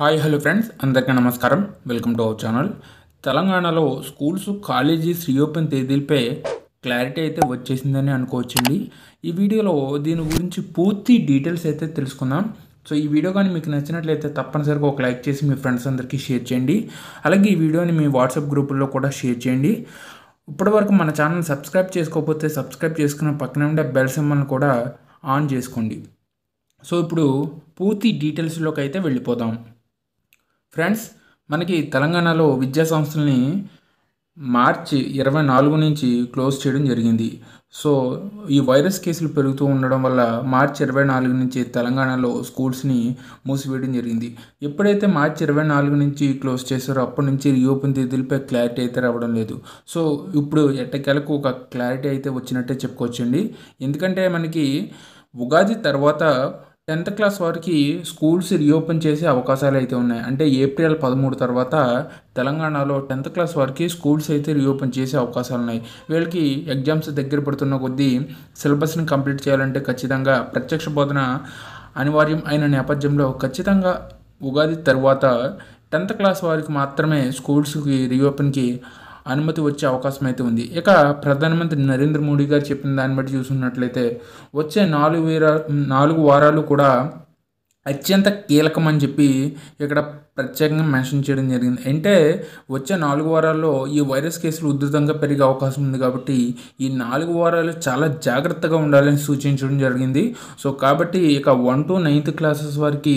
hi hello friends అందరికీ నమస్కారం welcome to our channel తెలంగాణలో స్కూల్స్ కాలేజీస్ రీఓపెన్ తేదీలపై క్లారిటీ అయితే వచ్చేసిందని అనుకోవచ్చండి ఈ వీడియోలో దీని గురించి పూర్తి డీటెయిల్స్ అయితే తెలుసుకుందాం సో ఈ వీడియో కానీ మీకు నచ్చినట్లయితే తప్పనిసరిగా ఒక లైక్ చేసి మీ ఫ్రెండ్స్ అందరికీ షేర్ చేయండి అలాగే ఈ వీడియోని మీ వాట్సాప్ గ్రూపుల్లో కూడా షేర్ చేయండి ఇప్పటివరకు మన ఛానల్ సబ్స్క్రైబ్ చేసుకోకపోతే సబ్స్క్రైబ్ చేసుకున్న పక్కన ఉండే బెల్ సింబల్ని కూడా ఆన్ చేసుకోండి సో ఇప్పుడు పూర్తి డీటెయిల్స్లోకి అయితే వెళ్ళిపోదాం ఫ్రెండ్స్ మనకి తెలంగాణలో విద్యా సంస్థల్ని మార్చి ఇరవై నాలుగు నుంచి క్లోజ్ చేయడం జరిగింది సో ఈ వైరస్ కేసులు పెరుగుతూ ఉండడం వల్ల మార్చి ఇరవై నాలుగు నుంచి తెలంగాణలో స్కూల్స్ని మూసివేయడం జరిగింది ఎప్పుడైతే మార్చి ఇరవై నాలుగు నుంచి క్లోజ్ చేశారో అప్పటి నుంచి రీఓపెన్ తేదీలపై క్లారిటీ అయితే రావడం లేదు సో ఇప్పుడు ఎట్టకేలకు ఒక క్లారిటీ అయితే వచ్చినట్టే చెప్పుకోవచ్చండి ఎందుకంటే మనకి ఉగాది తర్వాత టెన్త్ క్లాస్ వారికి స్కూల్స్ రీఓపెన్ చేసే అవకాశాలు అయితే ఉన్నాయి అంటే ఏప్రిల్ పదమూడు తర్వాత తెలంగాణలో టెన్త్ క్లాస్ వారికి స్కూల్స్ అయితే రీఓపెన్ చేసే అవకాశాలు ఉన్నాయి వీళ్ళకి ఎగ్జామ్స్ దగ్గర పడుతున్న కొద్దీ సిలబస్ని కంప్లీట్ చేయాలంటే ఖచ్చితంగా ప్రత్యక్ష బోధన అనివార్యం అయిన నేపథ్యంలో ఖచ్చితంగా ఉగాది తర్వాత టెన్త్ క్లాస్ వారికి మాత్రమే స్కూల్స్కి రీఓపెన్కి అనుమతి వచ్చే అవకాశం అయితే ఉంది ఇక ప్రధానమంత్రి నరేంద్ర మోడీ గారు చెప్పిన దాన్ని బట్టి చూసుకున్నట్లయితే వచ్చే నాలుగు వేల నాలుగు వారాలు కూడా అత్యంత కీలకమని చెప్పి ఇక్కడ ప్రత్యేకంగా మెన్షన్ చేయడం జరిగింది అంటే వచ్చే నాలుగు వారాల్లో ఈ వైరస్ కేసులు ఉధృతంగా పెరిగే అవకాశం ఉంది కాబట్టి ఈ నాలుగు వారాలు చాలా జాగ్రత్తగా ఉండాలని సూచించడం జరిగింది సో కాబట్టి ఇక వన్ టు నైన్త్ క్లాసెస్ వారికి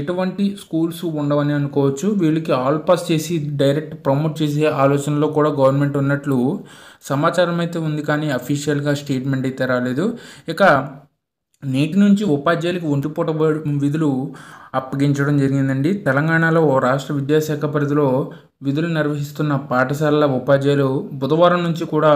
ఎటువంటి స్కూల్స్ ఉండవని అనుకోవచ్చు వీళ్ళకి ఆల్ పాస్ చేసి డైరెక్ట్ ప్రమోట్ చేసే ఆలోచనలో కూడా గవర్నమెంట్ ఉన్నట్లు సమాచారం అయితే ఉంది కానీ అఫీషియల్గా స్టేట్మెంట్ అయితే రాలేదు ఇక నేటి నుంచి ఉపాధ్యాయులకు ఒంటిపూట విధులు అప్పగించడం జరిగిందండి తెలంగాణలో రాష్ట్ర విద్యాశాఖ పరిధిలో విధులు నిర్వహిస్తున్న పాఠశాలల ఉపాధ్యాయులు బుధవారం నుంచి కూడా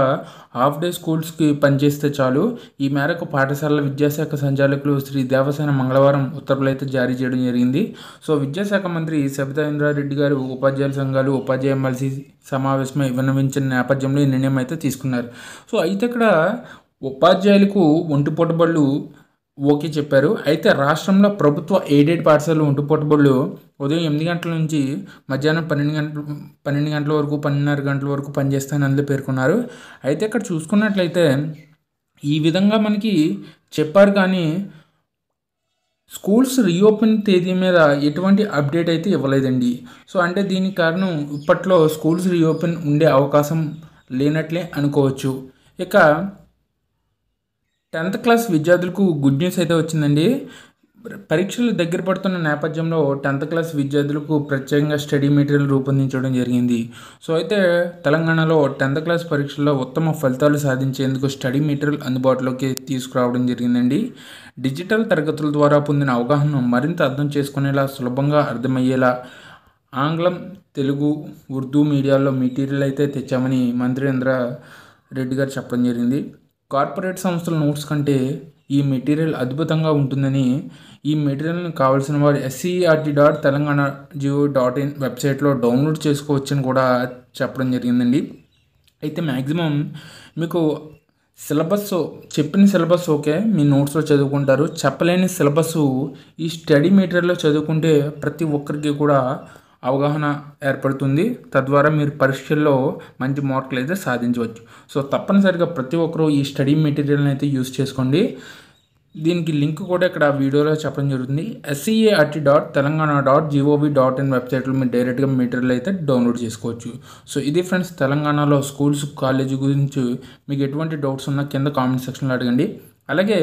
హాఫ్ డే స్కూల్స్కి పనిచేస్తే చాలు ఈ మేరకు పాఠశాలల విద్యాశాఖ సంచాలకులు శ్రీ దేవసేన మంగళవారం ఉత్తర్వులు అయితే జారీ చేయడం జరిగింది సో విద్యాశాఖ మంత్రి సబితా ఇంద్రారెడ్డి గారు ఉపాధ్యాయుల సంఘాలు ఉపాధ్యాయ ఎమ్మెల్సీ సమావేశమై విన్నవించిన నేపథ్యంలో ఈ నిర్ణయం అయితే తీసుకున్నారు సో అయితే ఇక్కడ ఉపాధ్యాయులకు ఒంటిపూట బళ్ళు ఓకే చెప్పారు అయితే రాష్ట్రంలో ప్రభుత్వ ఎయిడెడ్ పాఠశాలలు ఒంటి పోటబడులు ఉదయం ఎనిమిది గంటల నుంచి మధ్యాహ్నం పన్నెండు గంటల పన్నెండు గంటల వరకు పన్నెండున్నర గంటల వరకు పనిచేస్తానని పేర్కొన్నారు అయితే ఇక్కడ చూసుకున్నట్లయితే ఈ విధంగా మనకి చెప్పారు కానీ స్కూల్స్ రీఓపెన్ తేదీ మీద ఎటువంటి అప్డేట్ అయితే ఇవ్వలేదండి సో అంటే దీనికి కారణం ఇప్పట్లో స్కూల్స్ రీఓపెన్ ఉండే అవకాశం లేనట్లే అనుకోవచ్చు ఇక టెన్త్ క్లాస్ విద్యార్థులకు గుడ్ న్యూస్ అయితే వచ్చిందండి పరీక్షలు దగ్గర పడుతున్న నేపథ్యంలో టెన్త్ క్లాస్ విద్యార్థులకు ప్రత్యేకంగా స్టడీ మెటీరియల్ రూపొందించడం జరిగింది సో అయితే తెలంగాణలో టెన్త్ క్లాస్ పరీక్షల్లో ఉత్తమ ఫలితాలు సాధించేందుకు స్టడీ మెటీరియల్ అందుబాటులోకి తీసుకురావడం జరిగిందండి డిజిటల్ తరగతుల ద్వారా పొందిన అవగాహనను మరింత అర్థం చేసుకునేలా సులభంగా అర్థమయ్యేలా ఆంగ్లం తెలుగు ఉర్దూ మీడియాల్లో మెటీరియల్ అయితే తెచ్చామని మంత్రి ఇంద్ర రెడ్డి గారు చెప్పడం జరిగింది కార్పొరేట్ సంస్థల నోట్స్ కంటే ఈ మెటీరియల్ అద్భుతంగా ఉంటుందని ఈ మెటీరియల్ని కావాల్సిన వారు SCERT dot e e Telangana gov dot in వెబ్సైట్లో డౌన్లోడ్ చేసుకోవచ్చని కూడా చెప్పడం జరిగిందండి అయితే మ్యాక్సిమం మీకు సిలబస్ చెప్పిన సిలబస్ ఓకే మీ నోట్స్లో చదువుకుంటారు చెప్పలేని సిలబస్ ఈ స్టడీ మెటీరియల్లో చదువుకుంటే ప్రతి ఒక్కరికి కూడా అవగాహన ఏర్పడుతుంది తద్వారా మీరు పరీక్షల్లో మంచి మార్కులు అయితే సాధించవచ్చు సో తప్పనిసరిగా ప్రతి ఒక్కరూ ఈ స్టడీ మెటీరియల్ని అయితే యూస్ చేసుకోండి దీనికి లింక్ కూడా ఇక్కడ వీడియోలో చెప్పడం జరుగుతుంది SCA dot e Telangana dot GOV dot in వెబ్సైట్లో మీరు డైరెక్ట్గా మెటీరియల్ అయితే డౌన్లోడ్ చేసుకోవచ్చు సో ఇది ఫ్రెండ్స్ తెలంగాణలో స్కూల్స్ కాలేజీ గురించి మీకు ఎటువంటి డౌట్స్ ఉన్నా కింద కామెంట్ సెక్షన్లో అడగండి అలాగే